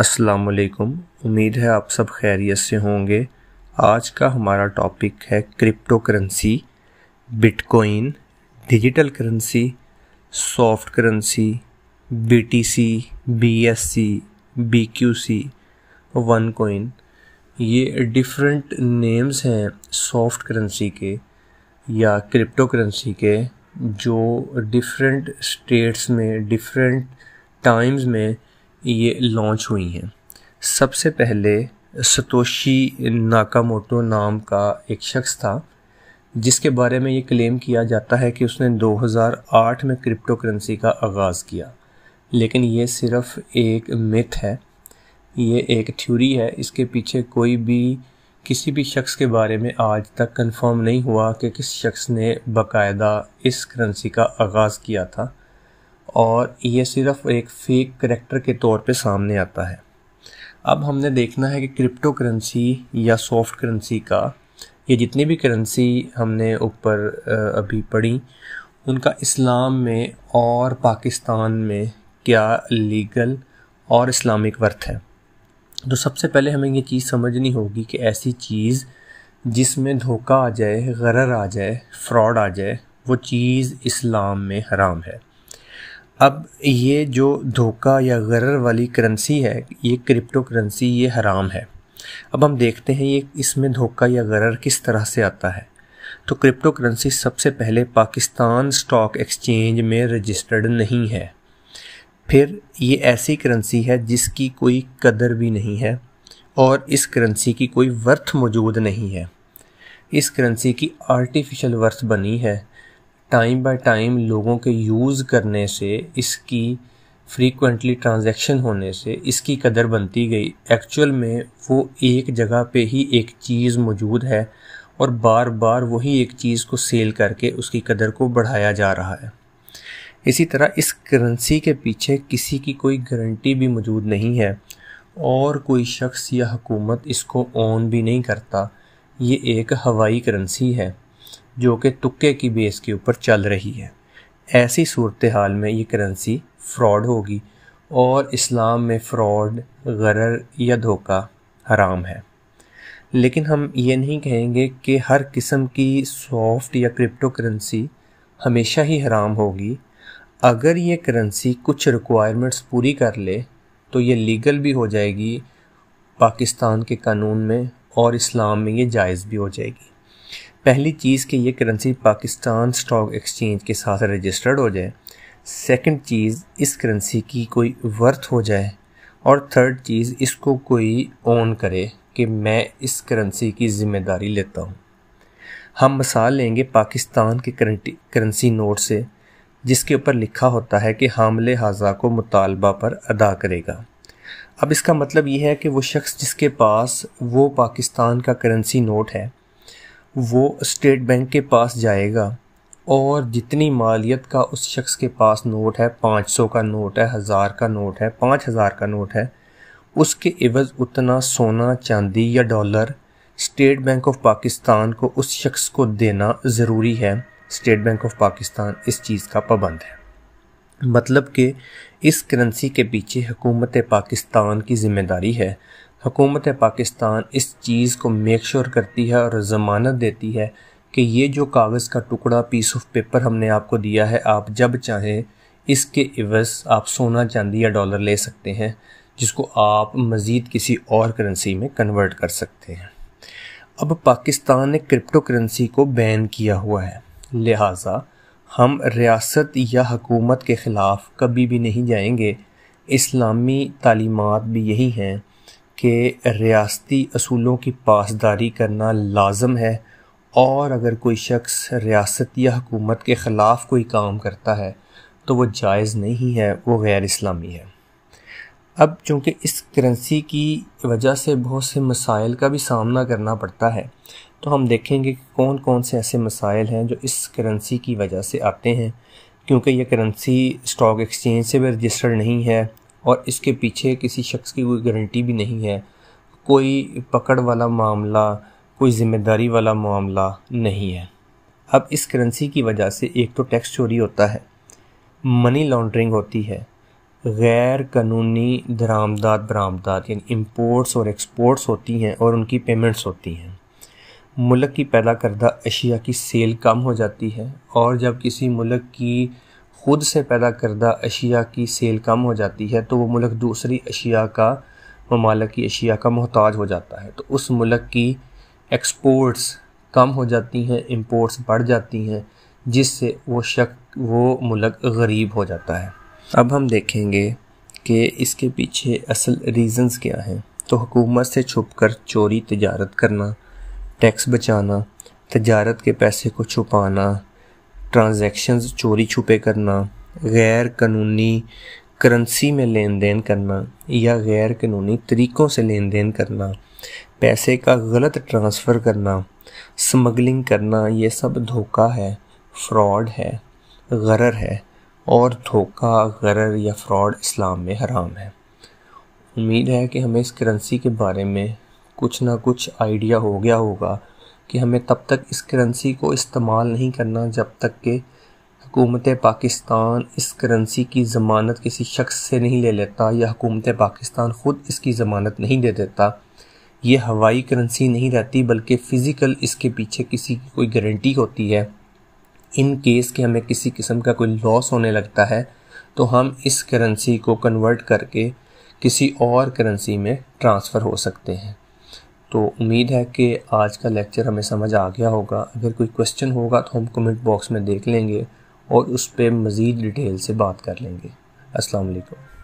अस्सलाम वालेकुम उम्मीद है आप सब खैरियत से होंगे आज का हमारा टॉपिक है crypto currency bitcoin digital currency soft currency BTC BSC BQC one coin ये डिफरेंट नेम्स हैं सॉफ्ट करेंसी के या क्रिप्टो करेंसी के जो डिफरेंट स्टेट्स में डिफरेंट टाइम्स में ये लॉन्च हुई हैं सबसे पहले सतोशी नाकामोटो नाम का एक शख्स था जिसके बारे में ये क्लेम किया जाता है कि उसने 2008 में क्रिप्टो करेंसी का आगाज़ किया लेकिन ये सिर्फ एक मिथ है ये एक थ्योरी है इसके पीछे कोई भी किसी भी शख्स के बारे में आज तक कंफर्म नहीं हुआ कि किस शख्स ने बाकायदा इस करेंसी का आगाज़ किया था और ये सिर्फ एक फेक करेक्टर के तौर पे सामने आता है अब हमने देखना है कि क्रिप्टो करेंसी या सॉफ्ट करेंसी का ये जितनी भी करेंसी हमने ऊपर अभी पढ़ी उनका इस्लाम में और पाकिस्तान में क्या लीगल और इस्लामिक वर्थ है तो सबसे पहले हमें ये चीज़ समझनी होगी कि ऐसी चीज़ जिसमें धोखा आ जाए गरर आ जाए फ्रॉड आ जाए वो चीज़ इस्लाम में हराम है अब ये जो धोखा या गर्र वाली करेंसी है ये क्रिप्टो करेंसी ये हराम है अब हम देखते हैं ये इसमें धोखा या गर्र किस तरह से आता है तो क्रिप्टो करेंसी सबसे पहले पाकिस्तान स्टॉक एक्सचेंज में रजिस्टर्ड नहीं है फिर ये ऐसी करेंसी है जिसकी कोई कदर भी नहीं है और इस करेंसी की कोई वर्थ मौजूद नहीं है इस करेंसी की आर्टिफिशियल वर्थ बनी है टाइम बाय टाइम लोगों के यूज़ करने से इसकी फ्रीक्वेंटली ट्रांजैक्शन होने से इसकी कदर बनती गई एक्चुअल में वो एक जगह पे ही एक चीज़ मौजूद है और बार बार वही एक चीज़ को सेल करके उसकी कदर को बढ़ाया जा रहा है इसी तरह इस करेंसी के पीछे किसी की कोई गारंटी भी मौजूद नहीं है और कोई शख्स या हुकूमत इसको ऑन भी नहीं करता ये एक हवाई करेंसी है जो कि तुक्के की बेस के ऊपर चल रही है ऐसी सूरत हाल में ये करेंसी फ्रॉड होगी और इस्लाम में फ़्रॉड गरर या धोखा हराम है लेकिन हम ये नहीं कहेंगे कि हर किस्म की सॉफ्ट या क्रिप्टो करेंसी हमेशा ही हराम होगी अगर ये करेंसी कुछ रिक्वायरमेंट्स पूरी कर ले तो ये लीगल भी हो जाएगी पाकिस्तान के कानून में और इस्लाम में ये जायज़ भी हो जाएगी पहली चीज़ कि ये करेंसी पाकिस्तान स्टॉक एक्सचेंज के साथ रजिस्टर्ड हो जाए सेकंड चीज़ इस करेंसी की कोई वर्थ हो जाए और थर्ड चीज़ इसको कोई ओन करे कि मैं इस करेंसी की ज़िम्मेदारी लेता हूँ हम मिसाल लेंगे पाकिस्तान के करेंसी नोट से जिसके ऊपर लिखा होता है कि हामले हाजा को मुतालबा पर अदा करेगा अब इसका मतलब यह है कि वो शख्स जिसके पास वो पाकिस्तान का करेंसी नोट है वो स्टेट बैंक के पास जाएगा और जितनी मालियत का उस शख्स के पास नोट है पाँच सौ का नोट है हज़ार का नोट है पाँच हज़ार का नोट है उसके एवज़ उतना सोना चांदी या dollar state bank of Pakistan को उस शख्स को देना ज़रूरी है स्टेट बैंक ऑफ पाकिस्तान इस चीज़ का पाबंद है मतलब कि इस करेंसी के पीछे हुकूमत पाकिस्तान की ज़िम्मेदारी है हुकूमत पाकिस्तान इस चीज़ को मेक श्योर करती है और ज़मानत देती है कि ये जो कागज़ का टुकड़ा पीस ऑफ पेपर हमने आपको दिया है आप जब चाहें इसके इवज़ आप सोना चांदी या डॉलर ले सकते हैं जिसको आप मज़ीद किसी और करेंसी में कन्वर्ट कर सकते हैं अब पाकिस्तान ने क्रिप्टो करेंसी को बैन किया हुआ है लिहाजा हम रियासत या हकूमत के ख़िलाफ़ कभी भी नहीं जाएंगे इस्लामी तालीमत भी यही हैं कि रियासती असूलों की पासदारी करना लाजम है और अगर कोई शख्स रियासत या हुकूमत के ख़िलाफ़ कोई काम करता है तो वो जायज़ नहीं है वो गैर इस्लामी है अब चूँकि इस करेंसी की वजह से बहुत से मसाइल का भी सामना करना पड़ता है तो हम देखेंगे कि कौन कौन से ऐसे मसाइल हैं जो इस करेंसी की वजह से आते हैं क्योंकि यह करेंसी स्टॉक एक्सचेंज से भी रजिस्टर्ड नहीं है और इसके पीछे किसी शख्स की कोई गारंटी भी नहीं है कोई पकड़ वाला मामला कोई ज़िम्मेदारी वाला मामला नहीं है अब इस करेंसी की वजह से एक तो टैक्स चोरी होता है मनी लॉन्ड्रिंग होती है गैर कानूनी दरामदात बरामदात यानी इम्पोर्ट्स और एक्सपोर्ट्स होती हैं और उनकी पेमेंट्स होती हैं मुल्क की पैदा करदा अशिया की सेल कम हो जाती है और जब किसी मुल्क की खुद से पैदा करदा अशिया की सेल कम हो जाती है तो वो मुल्क दूसरी अशिया का ममालक की अशिया का मोहताज हो जाता है तो उस मुल्क की एक्सपोर्ट्स कम हो जाती हैं इम्पोर्ट्स बढ़ जाती हैं जिससे वो शक वो मुल्क गरीब हो जाता है अब हम देखेंगे कि इसके पीछे असल रीज़न्स क्या हैं तो हुकूमत से छुप कर चोरी तजारत करना टैक्स बचाना तजारत के पैसे को छुपाना ट्रांजैक्शंस चोरी छुपे करना गैर कानूनी करेंसी में लेन देन करना या गैर कानूनी तरीक़ों से लेन देन करना पैसे का गलत ट्रांसफ़र करना स्मगलिंग करना ये सब धोखा है फ्रॉड है गरर है और धोखा गरर या फ्रॉड इस्लाम में हराम है उम्मीद है कि हमें इस करेंसी के बारे में कुछ ना कुछ आइडिया हो गया होगा कि हमें तब तक इस करेंसी को इस्तेमाल नहीं करना जब तक कि हुकूमत पाकिस्तान इस करेंसी की ज़मानत किसी शख्स से नहीं ले लेता या हुकूमत पाकिस्तान ख़ुद इसकी ज़मानत नहीं दे देता ये हवाई करेंसी नहीं रहती बल्कि फ़िज़िकल इसके पीछे किसी की कोई गारंटी होती है इन केस के हमें किसी किस्म का कोई लॉस होने लगता है तो हम इस करेंसी को कन्वर्ट करके किसी और करेंसी में ट्रांसफ़र हो सकते हैं तो उम्मीद है कि आज का लेक्चर हमें समझ आ गया होगा अगर कोई क्वेश्चन होगा तो हम कमेंट बॉक्स में देख लेंगे और उस पर मज़ीद डिटेल से बात कर लेंगे असलकम